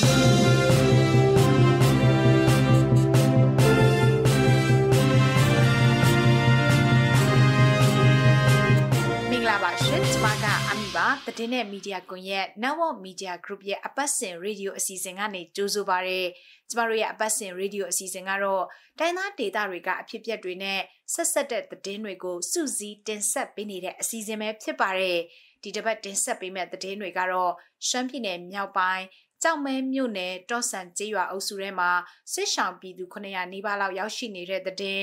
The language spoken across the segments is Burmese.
ပါရှင်ကျမကအမိပါသတင်းနဲ့မီဒီယာကွန်ရက် Network Media Group ရဲ့အပတ်စဉ်ရေဒီယိုအစီအစဉ်ကနေကြိုးဆိုပါရယ်ကျမတို့ရဲ့အပတ်စဉ်ရေဒီယိုအစီအစဉ်ကတော့တိုင်းသားဒေသတွေကအဖြစ်အပျက်တွေနဲ့ဆက်ဆက်တဲ့သတင်းတွေကိုစုစည်းတင်ဆက်ပေးနေတဲ့အစီအစဉ်ပဲဖြစ်ပါရယ်ဒီတစ်ပတ်တင်ဆက်ပေးမယ့်သတင်းတွေကတော့ရှမ်းပြည်နယ်မြောက်ပိုင်းကြောက်မဲမြို့နယ်တော့ဆန်ကျေးရွာအုပ်စုထဲမှာစစ်ရှောင်ပြည်သူ900နီးပါးလောက်ရောက်ရှိနေတဲ့တဲ့တင်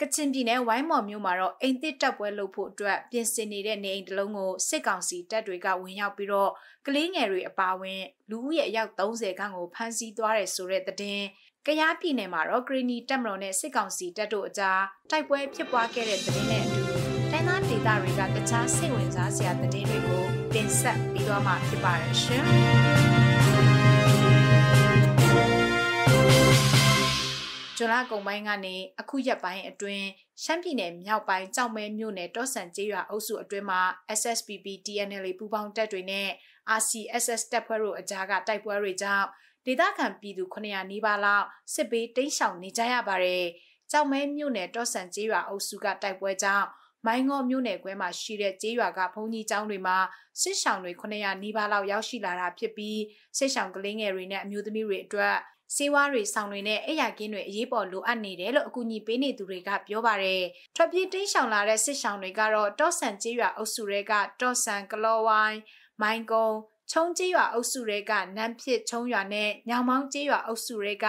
ကချင်ပြည်နယ်ဝိုင်းမော်မြို့မှာတော့အိမ်သစ်တပ်ပွဲလုပ်ဖို့အတွက် ပြင်ဆင်နေတဲ့နေအိမ်တစ်လုံးကိုစစ်ကောင်စီတပ်တွေကဝင်ရောက်ပြီးတော့ကလေးငယ်တွေအပါအဝင်လူဦးရေအယောက်30ခန်းကိုဖမ်းဆီးသွားတယ်ဆိုတဲ့သတင်းကယားပြည်နယ်မှာတော့ဂရီနီတပ်မတော်နဲ့စစ်ကောင်စီတပ်တို့အကြားတိုက်ပွဲဖြစ်ပွားခဲ့တဲ့သတင်းနဲ့အတူတိုင်းသားဒေသတွေကတခြားစိတ်ဝင်စားစရာသတင်းတွေကိုတင်ဆက်ပြီးတော့မှဖြစ်ပါရရှင်။ဇွန်လကုန်ပိုင်းကနေအခုရက်ပိုင်းအတွင်းရှမ်းပြည်နယ်မြောက်ပိုင်းကြောက်မဲမြို့နယ်တောဆန်ကျေးရွာအုပ်စုအတွင်းမှာ SSPP TNL ပူးပေါင်းတပ်တွေနဲ့ RCSS တပ်ဖွဲ့တို့အကြားကတိုက်ပွဲတွေကြောင့်ဒေသခံပြည်သူ900နီးပါးလောက်စစ်ဘေးတိမ်းရှောင်နေကြရပါတယ်။ကြောက်မဲမြို့နယ်တောဆန်ကျေးရွာအုပ်စုကတိုက်ပွဲကြောင့်မိုင်းငေါမြို့နယ်ကွဲမှာရှိတဲ့ကျေးရွာကဘုံကြီးကျောင်းတွေမှာစစ်ရှောင်တွေ900နီးပါးလောက်ရောက်ရှိလာတာဖြစ်ပြီးစစ်ရှောင်ကလေးငယ်တွေနဲ့အမျိုးသမီးတွေအတွက်ဆေးဝါးတွေဆောင်တွေနဲ့အိယာကင်းတွေအရေးပေါ်လိုအပ်နေတယ်လို့အကူအညီပေးနေသူတွေကပြောပါတယ်။ထွက်ပြေးတိမ်းရှောင်လာတဲ့စစ်ရှောင်တွေကတော့တော့ဆန်ကျေးရွာအုပ်စုတွေကတော့ဆန်ကလောဝိုင်းမိုင်းကုန်းချုံကျေးရွာအုပ်စုတွေကနန်းဖြစ်ချုံရွာနဲ့ညောင်မောင်းကျေးရွာအုပ်စုတွေက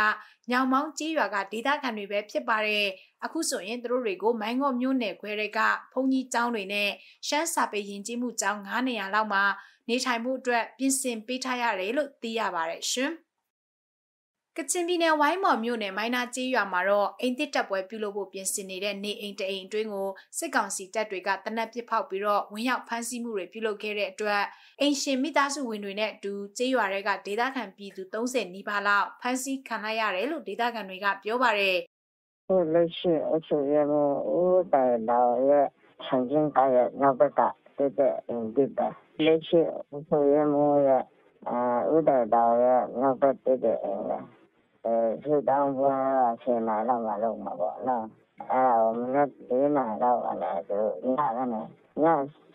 ညောင်မောင်းကျေးရွာကဒေသခံတွေပဲဖြစ်ပါတယ်။အခုဆိုရင်သူတို့တွေကိုမိုင်းငေါမြို့နယ်ခွဲတွေကဘုံကြီးကျောင်းတွေနဲ့ရှမ်းစာပေယဉ်ကျေးမှုကျောင်း900လောက်မှာနေထိုင်မှုအတွက် ပြင်ဆင်ပေးထားရတယ်လို့သိရပါတယ်ရှင်။ကချင်ပြည်နယ်ဝိုင်းမော်မြို့နယ်မိုင်းနာကျေးရွာမှာတော့အိမ်သစ်တပ်ပွဲပြုလုပ်ဖို့ပြင်ဆင်နေတဲ့နေအိမ်တအိမ်အတွင်းကိုစစ်ကောင်စီတပ်တွေကတနက်ပစ်ဖောက်ပြီးတော့ဝင်ရောက်ဖမ်းဆီးမှုတွေပြုလုပ်ခဲ့တဲ့အတွက်အိမ်ရှင်မိသားစုဝင်တွေနဲ့အတူကျေးရွာတွေကဒေသခံပြည်သူ30နီးပါးလောက်ဖမ်းဆီးခံလိုက်ရတယ်လို့ဒေသခံတွေကပြောပါတယ်။ဟုတ်လို့ရှိအချို့ရမဦးတိုင်တော်ရဲ့ဆန်ကျင်ကရဲ့နောက်ဘက်ကတက်တဲ့အင်ဒီတာလက်ရှိအချို့ရမရဲ့အာဦးတိုင်တော်ရဲ့နောက်ဘက်တက်တဲ့အင်လား။အဲဆူတောင်းပွဲအချိန်မှတော့မလုပ်မှာပေါ့နော်အဲတော့မနေ့ဒီမှာတော့လည်းသူညကလည်းည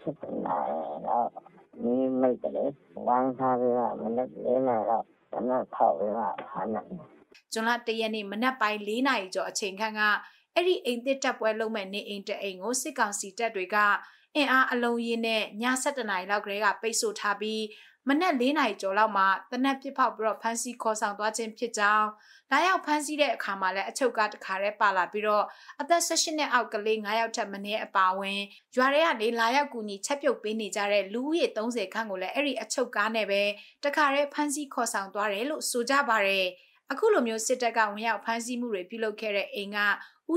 စစ်နေတော့ဒီမိတ်ကလေးဝမ်းစားပြီးတော့မနေ့ဒီမှာတော့မနေ့ခေါက်ပြီးတော့ခါနေဇွန်လ၁ရက်နေ့မနက်ပိုင်း၄နာရီကျော်အချိန်ခန့်ကအဲ့ဒီအိမ်သစ်တက်ပွဲလုံးမဲ့နေအိမ်တအိမ်ကိုစစ်ကောင်စီတပ်တွေကအင်အားအလုံးရင်းနဲ့ည7:00နာရီလောက်ကလေးကပိတ်ဆို့ထားပြီးမနက်၄နာရီကျော်လောက်မှတနက်ပြစ်ဖောက်ပြီးတော့ဖမ်းဆီးခေါ်ဆောင်သွားခြင်းဖြစ်ကြောင်းလာရောက်ဖမ်းဆီးတဲ့အခါမှာလည်းအချုပ်ကတခါတည်းပါလာပြီးတော့အသက်၁၈နှစ်အောက်ကလေး9ယောက်ထက်မနည်းအပါအဝင်ရွာထဲကနေလာရောက်ကူညီချက်ပြုတ်ပေးနေကြတဲ့လူဦးရေ30ခန့်ကိုလည်းအဲ့ဒီအချုပ်ကားနဲ့ပဲတခါတည်းဖမ်းဆီးခေါ်ဆောင်သွားတယ်လို့ဆိုကြပါတယ်အခုလိုမျိုးစစ်တပ်ကဝင်ရောက်ဖမ်းဆီးမှုတွေပြုလုပ်ခဲ့တဲ့အိမ်ကဥ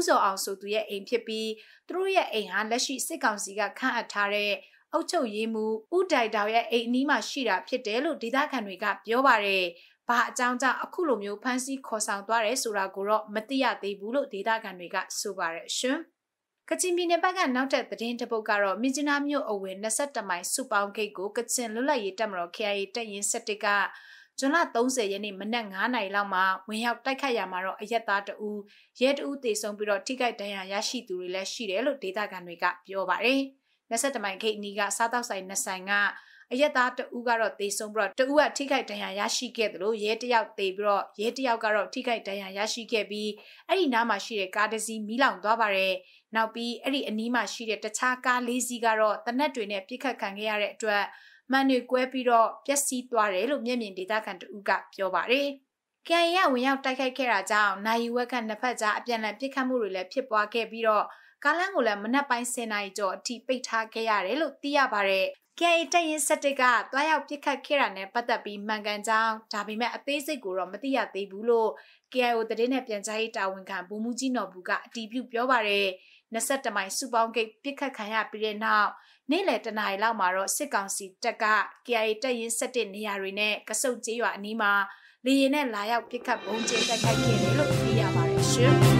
ဇော်အောင်ဆိုသူရဲ့အိမ်ဖြစ်ပြီးသူတို့ရဲ့အိမ်ဟာလက်ရှိစစ်ကောင်စီကခန့်အပ်ထားတဲ့အုပ်ချုပ်ရေးမှူးဦးဒိုက်တာရဲ့အိမ်အနီးမှာရှိတာဖြစ်တယ်လို့ဒေသခံတွေကပြောပါတယ်။ဘာအကြောင်းကြောင့်အခုလိုမျိုးဖမ်းဆီးခေါ်ဆောင်သွားတယ်ဆိုတာကိုတော့မသိရသေးဘူးလို့ဒေသခံတွေကဆိုပါတယ်ရှင်။ကချင်ပြည်နယ်ဘက်ကနောက်ထပ်သတင်းတစ်ပုဒ်ကတော့မြင်းကျနာမြို့အဝယ်22မိုင်စုပေါင်းဂိတ်ကိုကချင်လွတ်လပ်ရေးတပ်မတော် KIA တပ်ရင်းစစ်တပ်ကဇွန်လ30ရက်နေ့မနက်9:00နာရီလောက်မှာဝင်ရောက်တိုက်ခတ်ရမှာတော့အရက်သားတအူရဲတအူတေဆုံးပြီးတော့ထိခိုက်ဒဏ်ရာရရှိသူတွေလည်းရှိတယ်လို့ဒေသခံတွေကပြောပါတယ်။21မိုင်ဂိတ်နီးကစားတောက်ဆိုင်နှစ်ဆိုင်ကအရက်သားတဦးကတော့သေဆုံးပြီးတော့တဦးကထိခိုက်ဒဏ်ရာရရှိခဲ့တယ်လို့ရဲတယောက်သေပြီးတော့ရဲတယောက်ကတော့ထိခိုက်ဒဏ်ရာရရှိခဲ့ပြီးအဲ့ဒီနားမှာရှိတဲ့ကားတစ်စီးမီးလောင်သွားပါတယ်။နောက်ပြီးအဲ့ဒီအနီးမှာရှိတဲ့တခြားကား၄စီးကတော့တနက်တွေနဲ့ပြစ်ခတ်ခံခဲ့ရတဲ့အတွက်မှန်တွေကွဲပြီးတော့ပျက်စီးသွားတယ်လို့မျက်မြင်ဒေသခံတဦးကပြောပါတယ်။ကံရဝင်ရောက်တိုက်ခိုက်ခဲ့တာကြောင့်နိုင်ယူဝက်ကနှစ်ဖက်ကြားအပြန်အလှန်ပစ်ခတ်မှုတွေလည်းဖြစ်ပွားခဲ့ပြီးတော့ကားလမ်းကိုလည်းမနက်ပိုင်း10နာရီကျော်အထိပိတ်ထားခဲ့ရတယ်လို့သိရပါတယ်။ KA တပ်ရင်းစစ်တပ်ကတွားရောက်ပစ်ခတ်ခဲ့တာနဲ့ပတ်သက်ပြီးမှန်ကန်ကြောင်းဒါပေမဲ့အသေးစိတ်ကိုတော့မသိရသေးဘူးလို့ KIO သတင်းနဲ့ပြန်ကြားရေးတာဝန်ခံဗိုလ်မှူးကြီးနော်ဘူးကအတည်ပြုပြောပါရယ်21မိုင်စုပေါင်းဂိတ်ပစ်ခတ်ခံရပြီးတဲ့နောက်နေ့လယ်တနာရီလောက်မှာတော့စစ်ကောင်စီတပ်က KIA တပ်ရင်း17နေရာတွေနဲ့ကစုတ်ကျေးရွာအနီးမှာလေရင်နဲ့လာရောက်ပစ်ခတ်ဘုံကျဲတိုက်ခိုက်ခဲ့တယ်လို့သိရပါတယ်ရှင်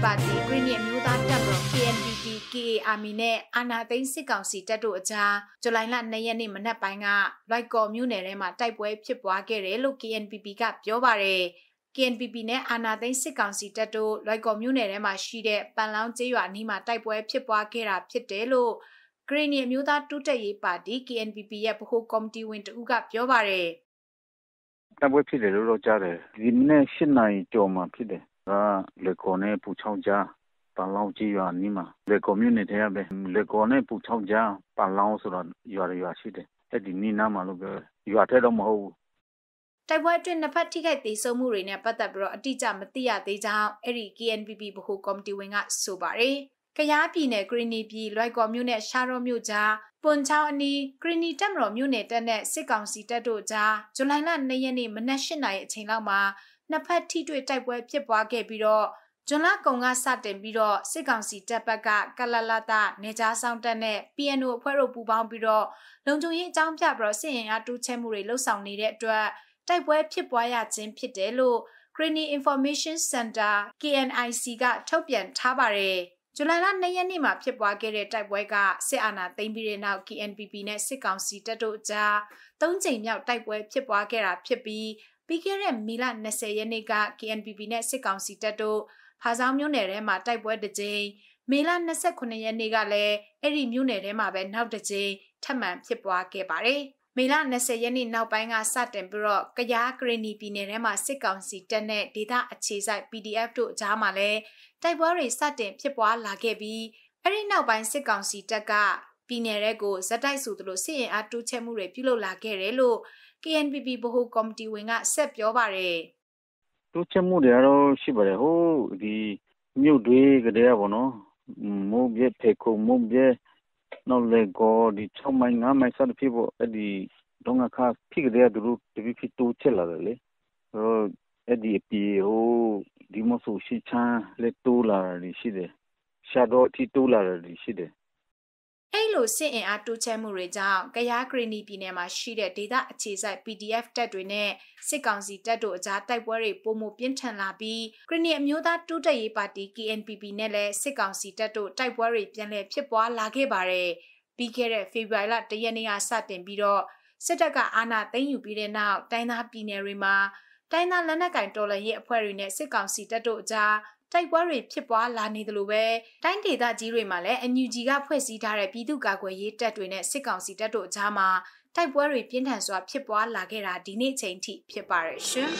ရေးပါတီဂရင်းရဲ့မျိုးသားတပ်မတော် KNPP KA အာမီနဲ့အာနာသိန်းစစ်ကောင်စီတပ်တို့အကြားဇူလိုင်လ2ရက်နေ့မနက်ပိုင်းကလိုက်ကော်မြို့နယ်ထဲမှာတိုက်ပွဲဖြစ်ပွားခဲ့တယ်လို့ KNPP ကပြောပါတယ်။ KNPP နဲ့အာနာသိန်းစစ်ကောင်စီတပ်တို့လိုက်ကော်မြို့နယ်ထဲမှာရှိတဲ့ပန်လောင်းကျေးရွာနီးမှာတိုက်ပွဲဖြစ်ပွားခဲ့တာဖြစ်တယ်လို့ကရင်နီအမျိုးသားတူးတက်ရေးပါတီ KNPP ရဲ့ဗဟိုကော်မတီဝင်တဦးကပြောပါတယ်။တပ်ပွဲဖြစ်တယ်လို့တော့ကြားတယ်။ဒီမနေ့၈နာရီကျော်မှဖြစ်တယ်ကလေကောနဲ့ပူချောင်းကြားပန်လောင်ကြီးရွာနီးမှာလေကောမြို့နယ်ထဲကပဲလေကောနဲ့ပူချောင်းကြားပန်လောင်ဆိုတော့ရွာရွာရှိတယ်အဲ့ဒီနီးနားမှာလို့ပြောရွာထဲတော့မဟုတ်ဘူးတိုက်ပွဲအတွင်းနှစ်ဖက်ထိခိုက်သေးဆုံးမှုတွေနဲ့ပတ်သက်ပြီးတော့အတိအကျမသိရသေးကြောင်းအဲ့ဒီ KNPP ဗဟိုကော်မတီဝင်ကဆိုပါတယ်။ကယားပြည်နယ်ဂရင်းနီပြည်လွိုက်ကော်မြို့နယ်ရှားရောမြို့ကြားပွန်ချောင်းအနီးဂရင်းနီတပ်မတော်မြို့နယ်တပ်နဲ့စစ်ကောင်စီတပ်တို့ကြားဇူလိုင်လ2ရက်နေ့မနက်8:00နာရီအချိန်လောက်မှာနှစ်ဖက်ထိတွေ့တိုက်ပွဲဖြစ်ပွားခဲ့ပြီးတော့ဂျွန်လကုံကစတင်ပြီးတော့စစ်ကောင်စီတပ်ဘက်ကကလလတနေကြားဆောင်တပ်နဲ့ PNO အဖွဲ့တို့ပူးပေါင်းပြီးတော့လုံခြုံရေးအကြောင်းပြပြီးတော့စစ်ရင်အားတိုးချဲ့မှုတွေလှုပ်ဆောင်နေတဲ့အတွက်တိုက်ပွဲဖြစ်ပွားရခြင်းဖြစ်တယ်လို့ Greeny Information Center KNIC ကထုတ်ပြန်ထားပါတယ်။ဇူလိုင်လ2ရက်နေ့မှာဖြစ်ပွားခဲ့တဲ့တိုက်ပွဲကစစ်အာဏာသိမ်းပြီးတဲ့နောက် KNPP နဲ့စစ်ကောင်စီတပ်တို့ကြား၃ကြိမ်မြောက်တိုက်ပွဲ ဖြစ်ပွားခဲ့တာဖြစ်ပြီးပြီးခဲ့တဲ့မေလ20ရက်နေ့က KNPP နဲ့စစ်ကောင်စီတပ်တို့ဖာဆောင်မြို့နယ်ထဲမှာတိုက်ပွဲတစ်ကြိမ်မေလ29ရက်နေ့ကလည်းအဲ့ဒီမြို့နယ်ထဲမှာပဲနောက်တစ်ကြိမ်ထပ်မံဖြစ်ပွားခဲ့ပါတယ်။မေလ20ရက်နေ့နောက်ပိုင်းကစတင်ပြီးတော့ကရားဂရနီပြည်နယ်ထဲမှာစစ်ကောင်စီတပ်နဲ့ဒေသအခြေစိုက် PDF တို့အကြားမှာလည်းတိုက်ပွဲတွေစတင်ဖြစ်ပွားလာခဲ့ပြီးအဲ့ဒီနောက်ပိုင်းစစ်ကောင်စီတပ်ကပြည်နယ်ရဲကိုဇက်တိုက်ဆိုသလိုစစ်ရင်အားတိုးချဲ့မှုတွေပြုလုပ်လာခဲ့တယ်လို့ KNPP ဗဟိုကော်မတီဝင်ကဆက်ပြောပါတယ်။တိုးချက်မှုတွေကတော့ရှိပါတယ်ဟိုဒီမြုပ်တွေကလေးကပေါ့နော်မုံပြဲဖေခုံမုံပြဲနောက်လေကောဒီ6မိုင်9မိုင်စတဲ့ဖြစ်ပေါ့အဲ့ဒီဒုံကခဖြစ်ကြတဲ့သူတို့တပိဖြစ်တိုးချက်လာတယ်လေဟိုအဲ့ဒီအပြေဟိုဒီမဆိုရှိချမ်းလက်တိုးလာတယ်ရှိတယ်ရှာတော့အထိတိုးလာတယ်ရှိတယ်အဲ့လိုစစ်အင်အားတိုးချဲ့မှုတွေကြောင့်ကရားဂရီနီပြည်နယ်မှာရှိတဲ့ဒေသအခြေစိုက် PDF တပ်တွေနဲ့စစ်ကောင်စီတပ်တို့အကြားတိုက်ပွဲတွေပုံမပြင်းထန်လာပြီးဂရီနီအမျိုးသားတိုးတက်ရေးပါတီ KNPP နဲ့လည်းစစ်ကောင်စီတပ်တို့တိုက်ပွဲတွေပြန်လည်ဖြစ်ပွားလာခဲ့ပါတယ်။ပြီးခဲ့တဲ့ဖေဖော်ဝါရီလ၁ရက်နေ့ကစတင်ပြီးတော့စစ်တပ်ကအာဏာသိမ်းယူပြီးတဲ့နောက်တိုင်းသားပြည်နယ်တွေမှာတိုင်းသားလက်နက်ကိုင်တော်လှန်ရေးအဖွဲ့တွေနဲ့စစ်ကောင်စီတပ်တို့အကြားတိုက်ပွဲတွေဖြစ်ပွားလာနေသလိုပဲတိုင်းဒေသကြီးတွေမှာလည်းအန်ယူဂျီကဖွဲ့စည်းထားတဲ့ပြည်သူ့ကာကွယ်ရေးတပ်တွေနဲ့စစ်ကောင်စီတပ်တို့အကြားမှာတိုက်ပွဲတွေပြင်းထန်စွာဖြစ်ပွားလာခဲ့တာဒီနေ့ချိန်ထိဖြစ်ပါရရှင်။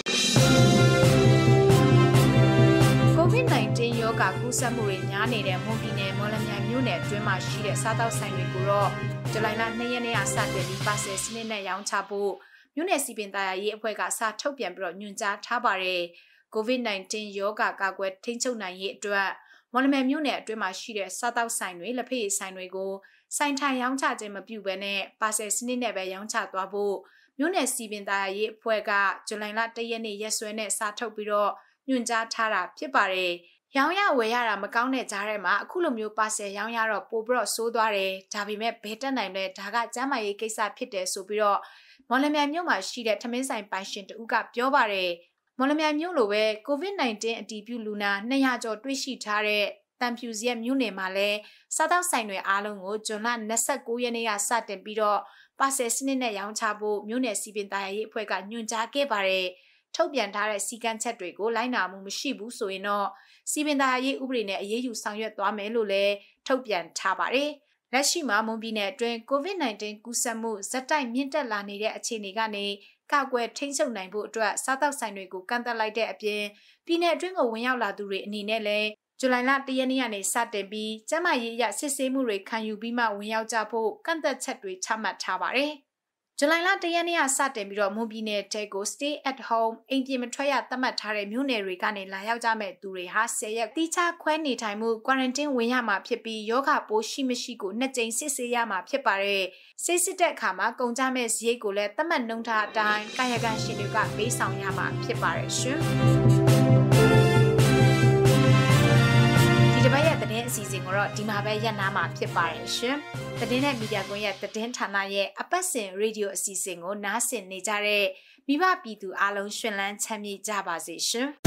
COVID-19 ရောဂါကူးစက်မှုတွေများနေတဲ့မွန်ပြည်နယ်မော်လမြိုင်မြို့နယ်အတွင်းမှာရှိတဲ့စားသောက်ဆိုင်တွေကိုတော့ဇူလိုင်လ2ရက်နေ့ကစတင်ပြီးပါဆယ်စနစ်နဲ့ရောင်းချဖို့မြို့နယ်စီပင်သားရေးအဖွဲ့ကစာထုတ်ပြန်ပြီးတော့ညွှန်ကြားထားပါတယ်။ COVID-19 ရောဂါကာကွယ်ထိန်းချုပ်နိုင်ရေးအတွက်မော်လမြိုင်မြို့နယ်အတွင်းမှာရှိတဲ့စားတောက်ဆိုင်တွေလက်ဖက်ရည်ဆိုင်တွေကိုဆိုင်ထိုင်ရောင်းချခြင်းမပြုဘဲနဲ့ပါဆယ်စနစ်နဲ့ပဲရောင်းချသွားဖို့မြို့နယ်စီပင်သားရေးအဖွဲ့ကဇူလိုင်လ၁ရက်နေ့ရက်စွဲနဲ့စာထုတ်ပြီးတော့ညွှန်ကြားထားတာဖြစ်ပါတယ်။ရောင်းရဝယ်ရတာမကောင်းတဲ့ကြားထဲမှာအခုလိုမျိုးပါဆယ်ရောင်းရတော့ပိုပြီးတော့ဆိုးသွားတယ်။ဒါပေမဲ့ဘယ်တက်နိုင်လဲဒါကကျမ်းမာရေးကိစ္စဖြစ်တယ်ဆိုပြီးတော့မော်လမြိုင်မြို့မှာရှိတဲ့ထမင်းဆိုင်ပိုင်ရှင်တူကပြောပါတယ်။မော်လမြိုင်မြို့လိုပဲ COVID-19 အတည်ပြုလူနာ200ကျော်တွေ့ရှိထားတဲ့တံဖြူစရက်မြို့နယ်မှာလည်းစားတောက်ဆိုင်တွေအားလုံးကိုဇွန်လ29ရက်နေ့ကစတင်ပြီးတော့ပါဆယ်စနစ်နဲ့ရောင်းချဖို့မြို့နယ်စီပင်တရားရေးအဖွဲ့ကညွှန်ကြားခဲ့ပါတယ်။ထုတ်ပြန်ထားတဲ့စီကန်းချက်တွေကိုလိုက်နာမှုမရှိဘူးဆိုရင်တော့စီပင်တရားရေးဥပဒေနဲ့အရေးယူဆောင်ရွက်သွားမယ်လို့လည်းထုတ်ပြန်ထားပါတယ်။လက်ရှိမှာမွန်ပြည်နယ်အတွင်း COVID-19 ကူးစက်မှုဇက်တိုက်မြင့်တက်လာနေတဲ့အခြေအနေကနေကာကွယ်ထိန်းချုပ်နိုင်ဖို့အတွက်စားတောက်ဆိုင်တွေကိုကန့်သတ်လိုက်တဲ့အပြင်ပြည်내အတွင်းကိုဝင်ရောက်လာသူတွေအနေနဲ့လည်းဇူလိုင်လ၁ရက်နေ့ကနေစတင်ပြီးကျန်းမာရေးအရစစ်ဆေးမှုတွေခံယူပြီးမှဝင်ရောက်ကြဖို့ကန့်သက်ချက်တွေချမှတ်ထားပါတယ်။ဇူလိုင်လ၁ရက်နေ့ကစတင်ပြီးတော့မွန်ပြည်နယ်တဲကို stay at home အိမ်ပြင်မထွက်ရသတ်မှတ်ထားတဲ့မြို့နယ်တွေကနေလာရောက်ကြမဲ့သူတွေဟာ၁၀ရက်တိကျခွဲနေထိုင်မှု quarantine ဝင်ရမှာဖြစ်ပြီးယောဂပိုးရှိမရှိကိုနှစ်ကြိမ်စစ်ဆေးရမှာဖြစ်ပါတယ်။စစ်စစ်တဲ့အခါမှာကုန်ကြမဲ့ဈေးကိုလည်းသတ်မှတ်နှုန်းထားအတိုင်းကာယကံရှင်တွေကပေးဆောင်ရမှာဖြစ်ပါတယ်ရှင်။အစီအစဉ်ကိုတော့ဒီမှာပဲရပ်နားမှာဖြစ်ပါတယ်ရှင်။သတင်းနဲ့မီဒီယာကွန်ရက်သတင်းဌာနရဲ့အပတ်စဉ်ရေဒီယိုအစီအစဉ်ကို နားဆင်နေကြတဲ့မိဘပြည်သူအားလုံးရှင်လန်းချမ်းမြေ့ကြပါစေရှင်။